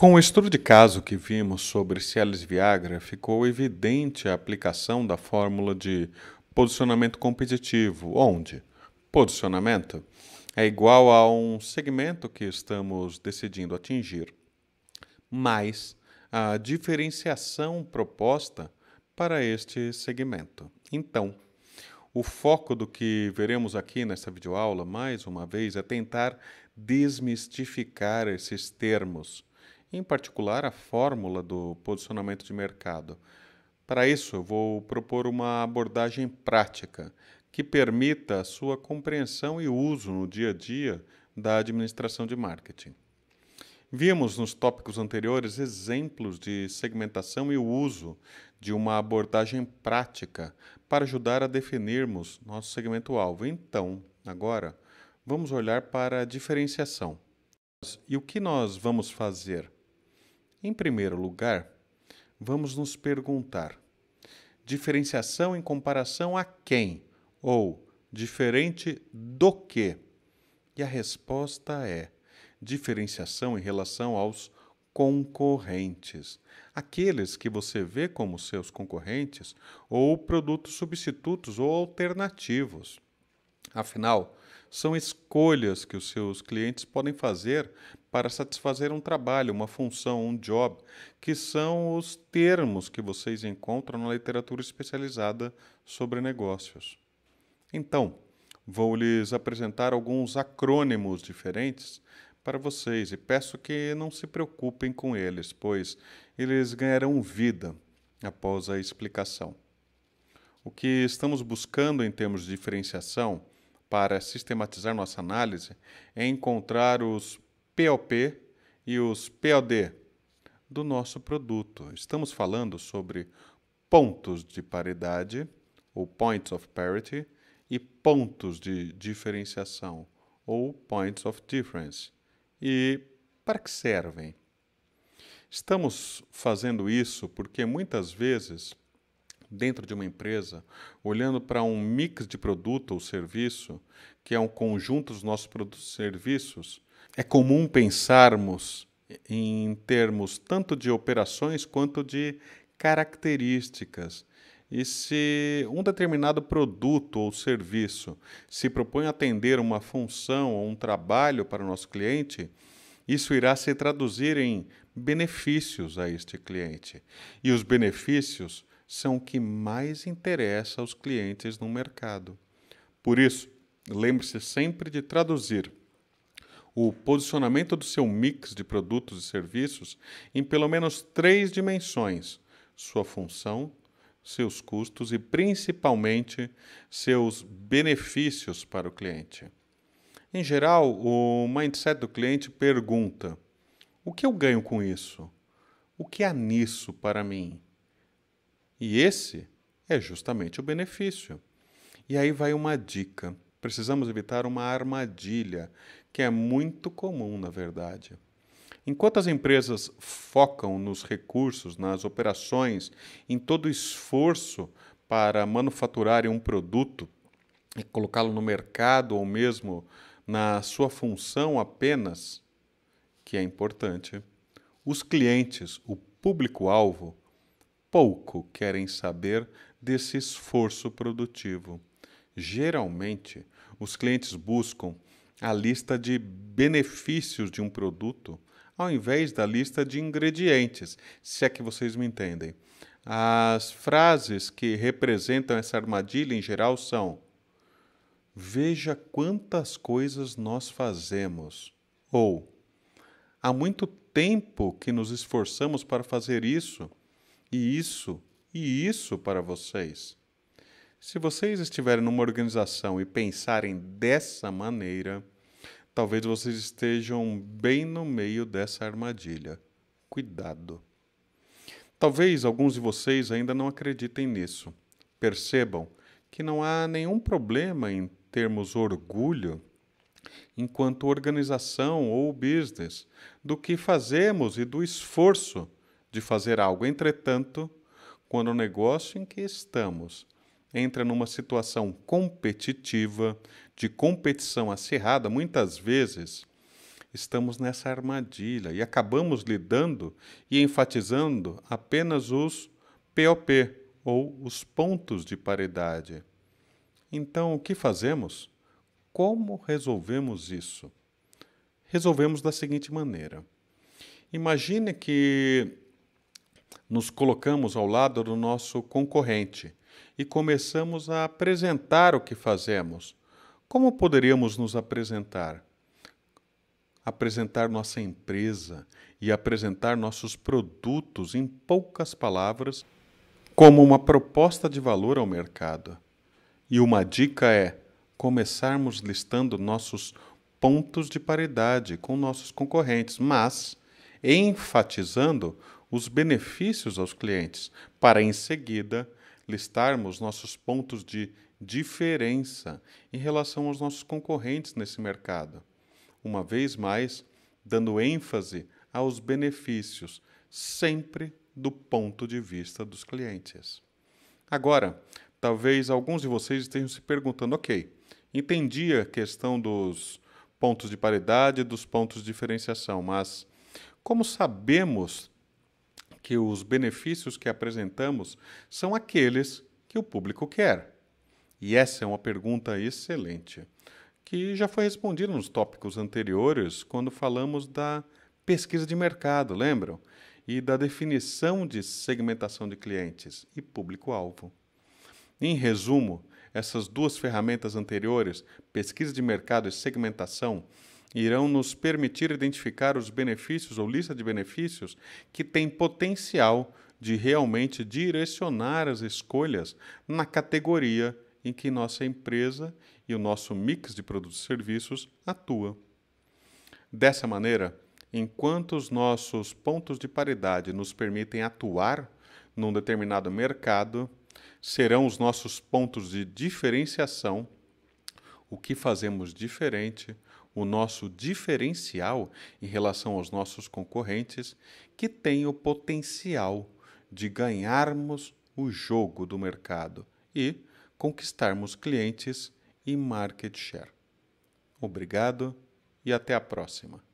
Com o estudo de caso que vimos sobre Cialis Viagra, ficou evidente a aplicação da fórmula de posicionamento competitivo, onde posicionamento é igual a um segmento que estamos decidindo atingir, mais a diferenciação proposta para este segmento. Então, o foco do que veremos aqui nesta videoaula, mais uma vez, é tentar desmistificar esses termos em particular a fórmula do posicionamento de mercado. Para isso, eu vou propor uma abordagem prática que permita a sua compreensão e uso no dia a dia da administração de marketing. Vimos nos tópicos anteriores exemplos de segmentação e o uso de uma abordagem prática para ajudar a definirmos nosso segmento-alvo. Então, agora, vamos olhar para a diferenciação. E o que nós vamos fazer? Em primeiro lugar, vamos nos perguntar: diferenciação em comparação a quem? Ou diferente do que? E a resposta é: diferenciação em relação aos concorrentes, aqueles que você vê como seus concorrentes ou produtos substitutos ou alternativos. Afinal, são escolhas que os seus clientes podem fazer para satisfazer um trabalho, uma função, um job, que são os termos que vocês encontram na literatura especializada sobre negócios. Então, vou lhes apresentar alguns acrônimos diferentes para vocês e peço que não se preocupem com eles, pois eles ganharão vida após a explicação. O que estamos buscando em termos de diferenciação para sistematizar nossa análise é encontrar os POP e os POD do nosso produto. Estamos falando sobre pontos de paridade, ou points of parity, e pontos de diferenciação, ou points of difference. E para que servem? Estamos fazendo isso porque muitas vezes dentro de uma empresa, olhando para um mix de produto ou serviço, que é um conjunto dos nossos produtos e serviços, é comum pensarmos em termos tanto de operações quanto de características. E se um determinado produto ou serviço se propõe a atender uma função ou um trabalho para o nosso cliente, isso irá se traduzir em benefícios a este cliente. E os benefícios são o que mais interessa aos clientes no mercado. Por isso, lembre-se sempre de traduzir o posicionamento do seu mix de produtos e serviços em pelo menos três dimensões: sua função, seus custos e principalmente seus benefícios para o cliente. Em geral, o mindset do cliente pergunta: o que eu ganho com isso? O que há nisso para mim? E esse é justamente o benefício. E aí vai uma dica. Precisamos evitar uma armadilha, que é muito comum, na verdade. Enquanto as empresas focam nos recursos, nas operações, em todo o esforço para manufaturarem um produto e colocá-lo no mercado ou mesmo na sua função apenas, que é importante, os clientes, o público-alvo, pouco querem saber desse esforço produtivo. Geralmente, os clientes buscam a lista de benefícios de um produto ao invés da lista de ingredientes, se é que vocês me entendem. As frases que representam essa armadilha em geral são: Veja quantas coisas nós fazemos. Ou Há muito tempo que nos esforçamos para fazer isso e isso, e isso para vocês. Se vocês estiverem numa organização e pensarem dessa maneira, talvez vocês estejam bem no meio dessa armadilha. Cuidado. Talvez alguns de vocês ainda não acreditem nisso. Percebam que não há nenhum problema em termos orgulho enquanto organização ou business do que fazemos e do esforço de fazer algo. Entretanto, quando o negócio em que estamos entra numa situação competitiva, de competição acirrada, muitas vezes estamos nessa armadilha e acabamos lidando e enfatizando apenas os POP ou os pontos de paridade. Então, o que fazemos? Como resolvemos isso? Resolvemos da seguinte maneira. Imagine que nos colocamos ao lado do nosso concorrente e começamos a apresentar o que fazemos. Como poderíamos nos apresentar? Apresentar nossa empresa e apresentar nossos produtos em poucas palavras, como uma proposta de valor ao mercado. E uma dica é começarmos listando nossos pontos de paridade com nossos concorrentes, mas enfatizando os benefícios aos clientes, para em seguida listarmos nossos pontos de diferença em relação aos nossos concorrentes nesse mercado. Uma vez mais, dando ênfase aos benefícios, sempre do ponto de vista dos clientes. Agora, talvez alguns de vocês estejam se perguntando: ok, entendi a questão dos pontos de paridade, dos pontos de diferenciação, mas como sabemos que os benefícios que apresentamos são aqueles que o público quer? E essa é uma pergunta excelente, que já foi respondida nos tópicos anteriores, quando falamos da pesquisa de mercado, lembram? E da definição de segmentação de clientes e público-alvo. Em resumo, essas duas ferramentas anteriores, pesquisa de mercado e segmentação, irão nos permitir identificar os benefícios ou lista de benefícios que tem potencial de realmente direcionar as escolhas na categoria em que nossa empresa e o nosso mix de produtos e serviços atua. Dessa maneira, enquanto os nossos pontos de paridade nos permitem atuar num determinado mercado, serão os nossos pontos de diferenciação, o que fazemos diferente, o nosso diferencial em relação aos nossos concorrentes, que tem o potencial de ganharmos o jogo do mercado e conquistarmos clientes e market share. Obrigado e até a próxima.